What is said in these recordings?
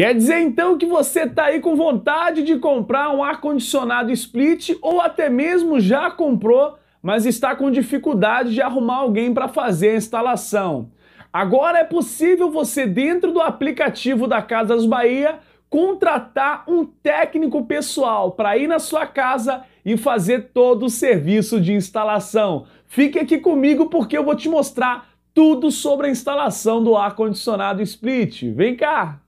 Quer dizer então que você tá aí com vontade de comprar um ar-condicionado split ou até mesmo já comprou, mas está com dificuldade de arrumar alguém para fazer a instalação. Agora é possível você, dentro do aplicativo da Casas Bahia, contratar um técnico pessoal para ir na sua casa e fazer todo o serviço de instalação. Fique aqui comigo porque eu vou te mostrar tudo sobre a instalação do ar-condicionado split. Vem cá!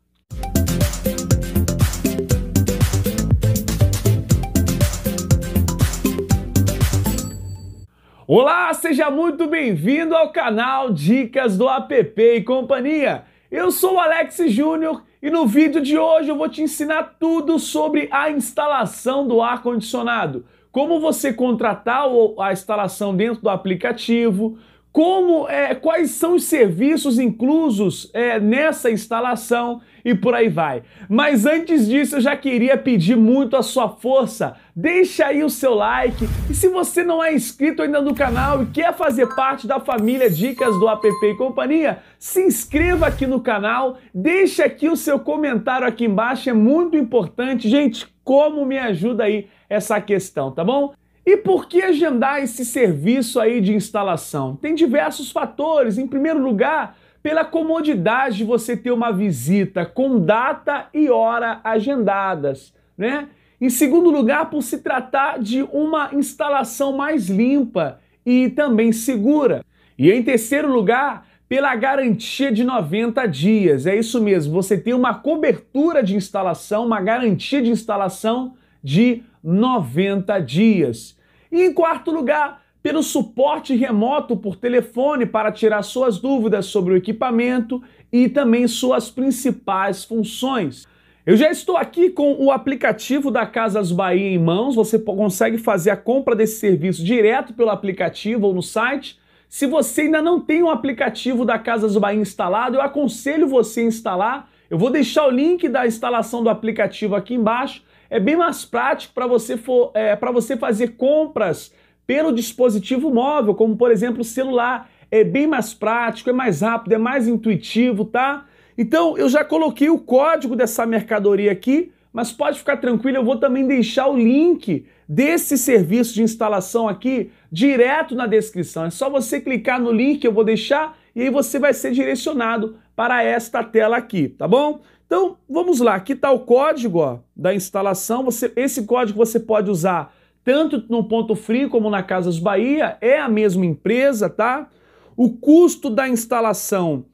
Olá, seja muito bem-vindo ao canal Dicas do APP e Companhia. Eu sou o Alex Júnior e no vídeo de hoje eu vou te ensinar tudo sobre a instalação do ar-condicionado. Como você contratar a instalação dentro do aplicativo, como é, quais são os serviços inclusos é, nessa instalação e por aí vai. Mas antes disso, eu já queria pedir muito a sua força. Deixa aí o seu like e se você não é inscrito ainda no canal e quer fazer parte da família Dicas do App e Companhia, se inscreva aqui no canal, deixa aqui o seu comentário aqui embaixo, é muito importante, gente, como me ajuda aí essa questão, tá bom? E por que agendar esse serviço aí de instalação? Tem diversos fatores. Em primeiro lugar, pela comodidade de você ter uma visita com data e hora agendadas, né? Em segundo lugar, por se tratar de uma instalação mais limpa e também segura. E em terceiro lugar, pela garantia de 90 dias. É isso mesmo, você tem uma cobertura de instalação, uma garantia de instalação de 90 dias. E em quarto lugar, pelo suporte remoto por telefone para tirar suas dúvidas sobre o equipamento e também suas principais funções. Eu já estou aqui com o aplicativo da Casas Bahia em mãos. Você consegue fazer a compra desse serviço direto pelo aplicativo ou no site. Se você ainda não tem o um aplicativo da Casas Bahia instalado, eu aconselho você a instalar. Eu vou deixar o link da instalação do aplicativo aqui embaixo. É bem mais prático para você, for, é, você fazer compras pelo dispositivo móvel, como por exemplo o celular. É bem mais prático, é mais rápido, é mais intuitivo, tá? Então eu já coloquei o código dessa mercadoria aqui, mas pode ficar tranquilo, eu vou também deixar o link desse serviço de instalação aqui direto na descrição. É só você clicar no link que eu vou deixar e aí você vai ser direcionado para esta tela aqui, tá bom? Então vamos lá, aqui está o código ó, da instalação. Você, esse código você pode usar tanto no Ponto Frio como na Casas Bahia, é a mesma empresa, tá? O custo da instalação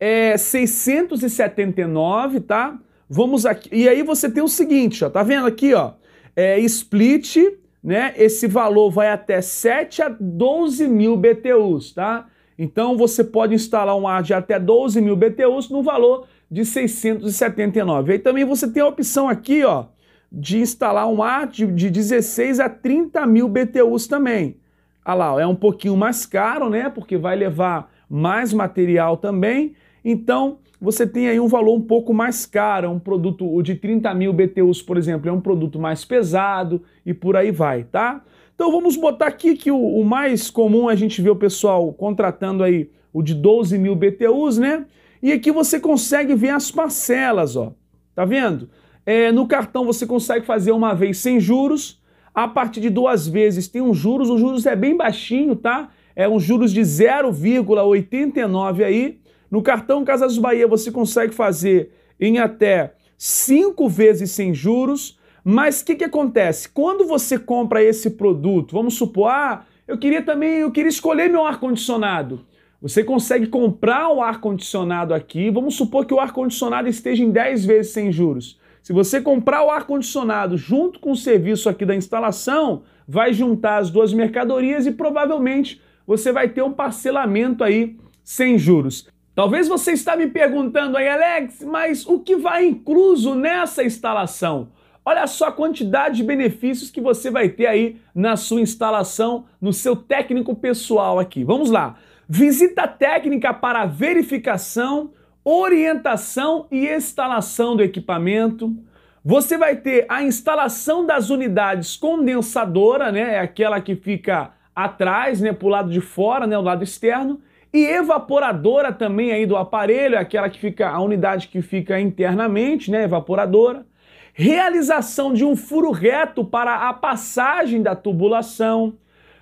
é 679, tá? Vamos aqui. E aí você tem o seguinte, ó, tá vendo aqui, ó? É split, né? Esse valor vai até 7 a 12 mil BTUs, tá? Então você pode instalar um ar de até 12 mil BTUs no valor de 679. Aí também você tem a opção aqui, ó, de instalar um ar de, de 16 a 30 mil BTUs também. Ah lá, é um pouquinho mais caro, né? Porque vai levar mais material também. Então, você tem aí um valor um pouco mais caro. É um produto o de 30 mil BTUs, por exemplo, é um produto mais pesado e por aí vai, tá? Então, vamos botar aqui que o, o mais comum é a gente vê o pessoal contratando aí o de 12 mil BTUs, né? E aqui você consegue ver as parcelas, ó. Tá vendo? É, no cartão você consegue fazer uma vez sem juros, a partir de duas vezes tem um juros, o juros é bem baixinho, tá? É um juros de 0,89 aí. No cartão Casas Bahia você consegue fazer em até cinco vezes sem juros, mas o que, que acontece? Quando você compra esse produto, vamos supor, ah, eu queria também, eu queria escolher meu ar-condicionado. Você consegue comprar o ar-condicionado aqui, vamos supor que o ar-condicionado esteja em 10 vezes sem juros. Se você comprar o ar-condicionado junto com o serviço aqui da instalação, vai juntar as duas mercadorias e provavelmente você vai ter um parcelamento aí sem juros. Talvez você está me perguntando aí, Alex, mas o que vai incluso nessa instalação? Olha só a quantidade de benefícios que você vai ter aí na sua instalação, no seu técnico pessoal aqui. Vamos lá. Visita técnica para verificação orientação e instalação do equipamento. Você vai ter a instalação das unidades condensadora, né, é aquela que fica atrás, né, para o lado de fora, né, o lado externo, e evaporadora também aí do aparelho, é aquela que fica a unidade que fica internamente, né, evaporadora. Realização de um furo reto para a passagem da tubulação,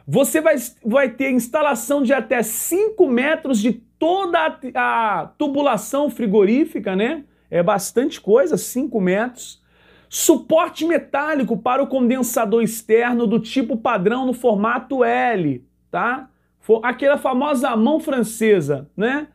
você vai, vai ter instalação de até 5 metros de toda a, a tubulação frigorífica, né? É bastante coisa, 5 metros. Suporte metálico para o condensador externo do tipo padrão no formato L, tá? Aquela famosa mão francesa, né?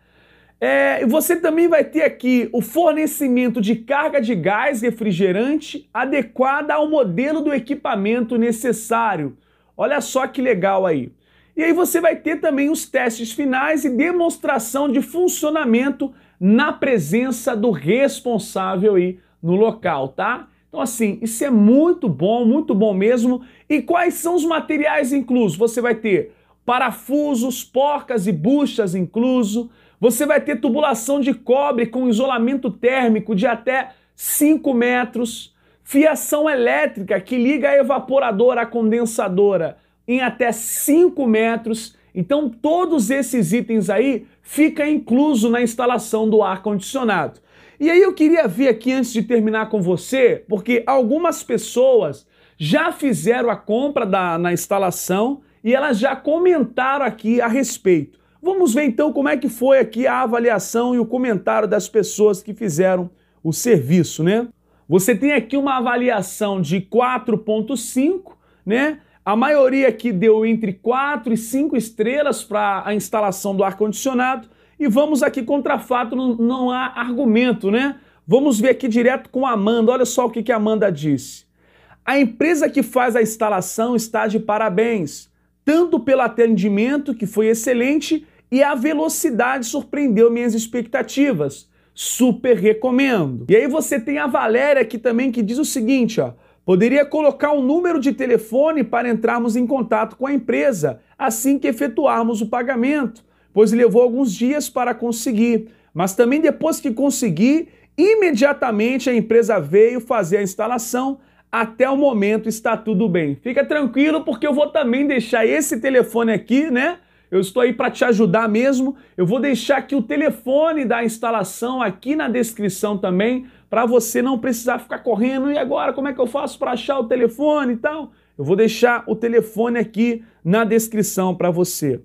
É, você também vai ter aqui o fornecimento de carga de gás refrigerante adequada ao modelo do equipamento necessário. Olha só que legal aí. E aí você vai ter também os testes finais e demonstração de funcionamento na presença do responsável aí no local, tá? Então assim, isso é muito bom, muito bom mesmo. E quais são os materiais inclusos? Você vai ter parafusos, porcas e buchas incluso. Você vai ter tubulação de cobre com isolamento térmico de até 5 metros. Fiação elétrica que liga a evaporadora à condensadora em até 5 metros. Então, todos esses itens aí fica incluso na instalação do ar-condicionado. E aí eu queria ver aqui antes de terminar com você, porque algumas pessoas já fizeram a compra da, na instalação e elas já comentaram aqui a respeito. Vamos ver então como é que foi aqui a avaliação e o comentário das pessoas que fizeram o serviço, né? Você tem aqui uma avaliação de 4.5, né? A maioria aqui deu entre 4 e 5 estrelas para a instalação do ar-condicionado. E vamos aqui contra fato, não, não, há argumento, né? Vamos ver aqui direto com a Amanda. Olha só o que, que a Amanda disse. A empresa que faz a instalação está de parabéns, tanto pelo atendimento, que foi excelente, e a velocidade surpreendeu minhas expectativas super recomendo. E aí você tem a Valéria aqui também que diz o seguinte, ó: poderia colocar o um número de telefone para entrarmos em contato com a empresa assim que efetuarmos o pagamento, pois levou alguns dias para conseguir, mas também depois que consegui, imediatamente a empresa veio fazer a instalação. Até o momento está tudo bem. Fica tranquilo porque eu vou também deixar esse telefone aqui, né? Eu estou aí para te ajudar mesmo. Eu vou deixar aqui o telefone da instalação aqui na descrição também, para você não precisar ficar correndo. E agora, como é que eu faço para achar o telefone e tal? Eu vou deixar o telefone aqui na descrição para você.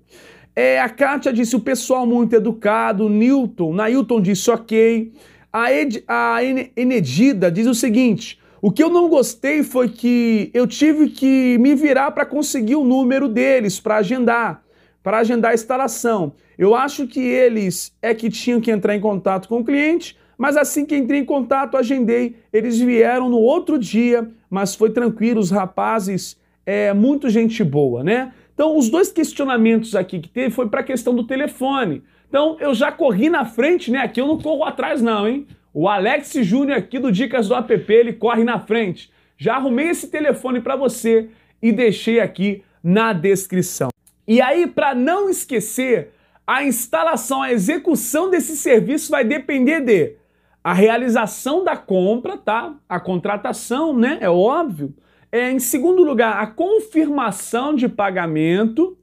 É, a Kátia disse: o pessoal muito educado. Newton, Nailton disse: ok. A, Ed, a Enedida diz o seguinte: o que eu não gostei foi que eu tive que me virar para conseguir o número deles para agendar para agendar a instalação. Eu acho que eles é que tinham que entrar em contato com o cliente, mas assim que entrei em contato, agendei. Eles vieram no outro dia, mas foi tranquilo, os rapazes, é muito gente boa, né? Então, os dois questionamentos aqui que teve foi para a questão do telefone. Então, eu já corri na frente, né? Aqui eu não corro atrás não, hein? O Alex Júnior aqui do Dicas do App, ele corre na frente. Já arrumei esse telefone para você e deixei aqui na descrição. E aí, para não esquecer, a instalação, a execução desse serviço vai depender de a realização da compra, tá? A contratação, né? É óbvio. É, em segundo lugar, a confirmação de pagamento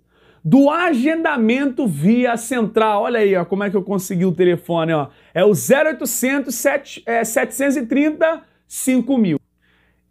do agendamento via central. Olha aí, ó, como é que eu consegui o telefone, ó. É o 0800 7, é, 730 5000.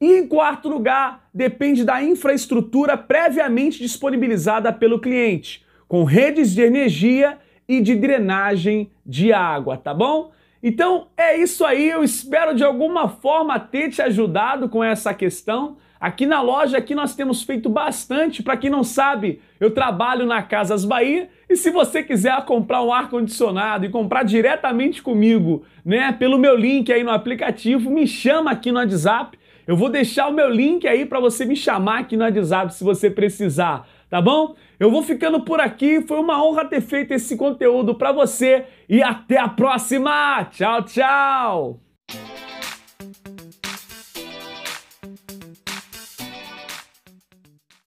E em quarto lugar, depende da infraestrutura previamente disponibilizada pelo cliente, com redes de energia e de drenagem de água, tá bom? Então é isso aí, eu espero de alguma forma ter te ajudado com essa questão. Aqui na loja aqui nós temos feito bastante, para quem não sabe, eu trabalho na Casas Bahia e se você quiser comprar um ar condicionado e comprar diretamente comigo, né, pelo meu link aí no aplicativo, me chama aqui no WhatsApp eu vou deixar o meu link aí para você me chamar aqui no WhatsApp se você precisar, tá bom? Eu vou ficando por aqui. Foi uma honra ter feito esse conteúdo para você e até a próxima. Tchau, tchau.